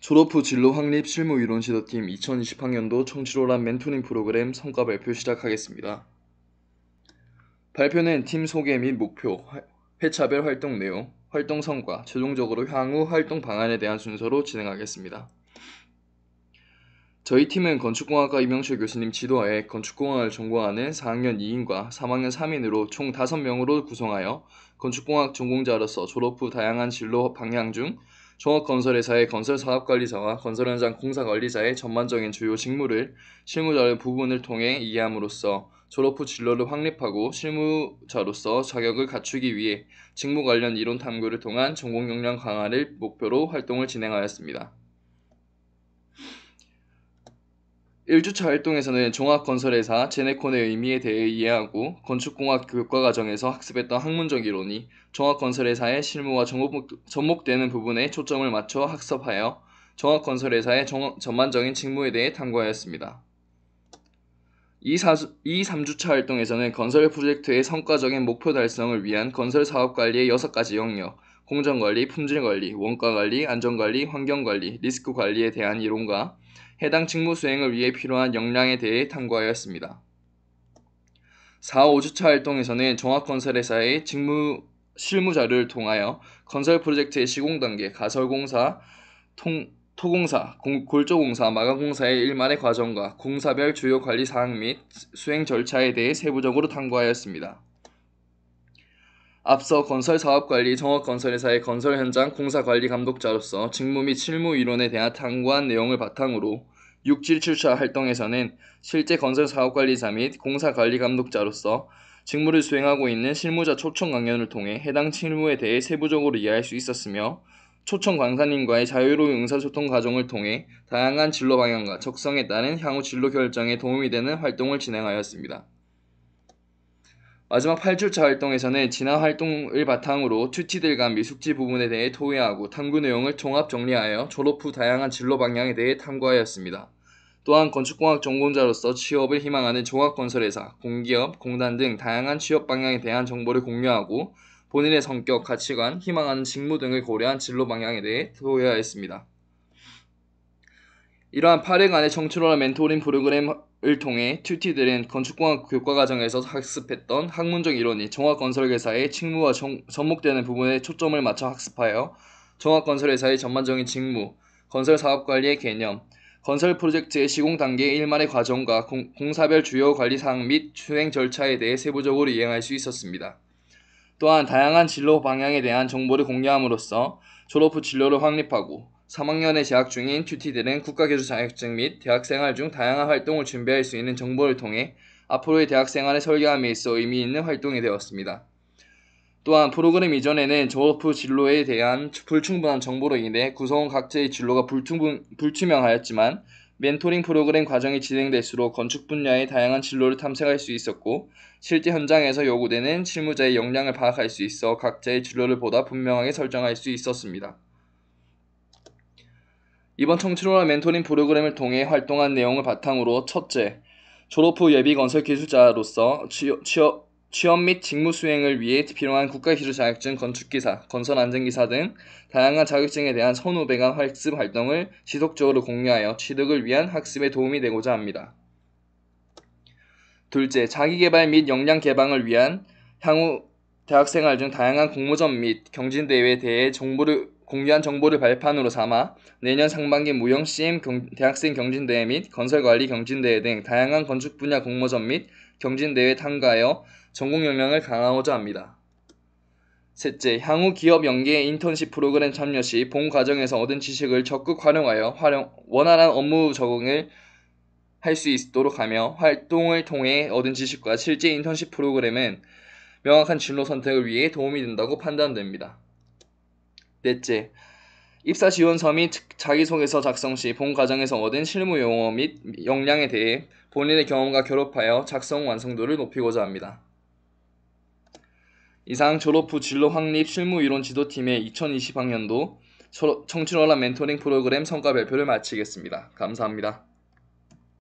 졸업 후 진로 확립 실무 이론 시도팀 2020학년도 청취로란 멘토링 프로그램 성과 발표 시작하겠습니다. 발표는 팀 소개 및 목표, 회차별 활동 내용, 활동 성과, 최종적으로 향후 활동 방안에 대한 순서로 진행하겠습니다. 저희 팀은 건축공학과 이명철 교수님 지도하에 건축공학을 전공하는 4학년 2인과 3학년 3인으로 총 5명으로 구성하여 건축공학 전공자로서 졸업 후 다양한 진로 방향 중 종합건설회사의 건설사업관리사와 건설현장 공사관리사의 전반적인 주요 직무를 실무자의 부분을 통해 이해함으로써 졸업 후 진로를 확립하고 실무자로서 자격을 갖추기 위해 직무 관련 이론 탐구를 통한 전공 역량 강화를 목표로 활동을 진행하였습니다. 1주차 활동에서는 종합건설회사 제네콘의 의미에 대해 이해하고 건축공학 교과 과정에서 학습했던 학문적 이론이 종합건설회사의 실무와 접목, 되는 부분에 초점을 맞춰 학습하여 종합건설회사의 정, 전반적인 직무에 대해 탐구하였습니다. 2, 4, 2, 3주차 활동에서는 건설 프로젝트의 성과적인 목표 달성을 위한 건설 사업 관리의 6가지 영역, 공정관리, 품질관리, 원가관리, 안전관리, 환경관리, 리스크관리에 대한 이론과 해당 직무 수행을 위해 필요한 역량에 대해 탐구하였습니다. 4, 5주차 활동에서는 종합건설회사의 직무 실무자를 통하여 건설 프로젝트의 시공 단계, 가설공사, 통, 토공사, 공, 골조공사, 마감공사의 일만의 과정과 공사별 주요 관리 사항 및 수행 절차에 대해 세부적으로 탐구하였습니다. 앞서 건설사업관리 정업건설회사의 건설 현장 공사관리 감독자로서 직무 및 실무 이론에 대한 탐구한 내용을 바탕으로 6 7 7처 활동에서는 실제 건설사업관리사 및 공사관리 감독자로서 직무를 수행하고 있는 실무자 초청 강연을 통해 해당 실무에 대해 세부적으로 이해할 수 있었으며 초청 강사님과의 자유로운 응사소통 과정을 통해 다양한 진로 방향과 적성에 따른 향후 진로 결정에 도움이 되는 활동을 진행하였습니다. 마지막 8주차 활동에서는 지난 활동을 바탕으로 튜티들 간 미숙지 부분에 대해 토의하고 탐구 내용을 종합 정리하여 졸업 후 다양한 진로 방향에 대해 탐구하였습니다. 또한 건축공학 전공자로서 취업을 희망하는 종합건설회사, 공기업, 공단 등 다양한 취업 방향에 대한 정보를 공유하고 본인의 성격, 가치관, 희망하는 직무 등을 고려한 진로 방향에 대해 토의하였습니다. 이러한 8회 간의 정출원나 멘토링 프로그램을 통해 튜티들은 건축공학 교과과정에서 학습했던 학문적 이론이 정학건설회사의 직무와 정, 접목되는 부분에 초점을 맞춰 학습하여 정학건설회사의 전반적인 직무, 건설사업관리의 개념, 건설 프로젝트의 시공 단계 일만의 과정과 공, 사별 주요 관리 사항 및 수행 절차에 대해 세부적으로 이행할 수 있었습니다. 또한 다양한 진로 방향에 대한 정보를 공유함으로써 졸업 후 진로를 확립하고 3학년에 재학 중인 큐티들은 국가교수 자격증 및 대학생활 중 다양한 활동을 준비할 수 있는 정보를 통해 앞으로의 대학생활을 설계함에 있어 의미 있는 활동이 되었습니다. 또한 프로그램 이전에는 졸업 후 진로에 대한 불충분한 정보로 인해 구성원 각자의 진로가 불투분, 불투명하였지만 멘토링 프로그램 과정이 진행될수록 건축 분야의 다양한 진로를 탐색할 수 있었고 실제 현장에서 요구되는 실무자의 역량을 파악할 수 있어 각자의 진로를 보다 분명하게 설정할 수 있었습니다. 이번 청취로와 멘토링 프로그램을 통해 활동한 내용을 바탕으로 첫째, 졸업 후 예비 건설 기술자로서 취업, 취업, 취업 및 직무 수행을 위해 필요한 국가기술 자격증 건축기사, 건설안전기사 등 다양한 자격증에 대한 선후배 가 학습 활동을 지속적으로 공유하여 취득을 위한 학습에 도움이 되고자 합니다. 둘째, 자기개발 및 역량 개방을 위한 향후 대학생활 중 다양한 공모전 및 경진대회에 대해 정보를 공유한 정보를 발판으로 삼아 내년 상반기 무형 CM 대학생 경진대회 및 건설관리 경진대회 등 다양한 건축 분야 공모전 및 경진대회 에참가하여 전공 역량을 강화하고자 합니다. 셋째, 향후 기업 연계 인턴십 프로그램 참여 시 본 과정에서 얻은 지식을 적극 활용하여 활용, 원활한 업무 적응을 할 수 있도록 하며 활동을 통해 얻은 지식과 실제 인턴십 프로그램은 명확한 진로 선택을 위해 도움이 된다고 판단됩니다. 넷째, 입사 지원서 및 자기소개서 작성 시 본 과정에서 얻은 실무 용어 및 역량에 대해 본인의 경험과 결합하여 작성 완성도를 높이고자 합니다. 이상 졸업 후 진로 확립 실무 이론 지도팀의 2020학년도 청춘어람 멘토링 프로그램 성과 발표를 마치겠습니다. 감사합니다.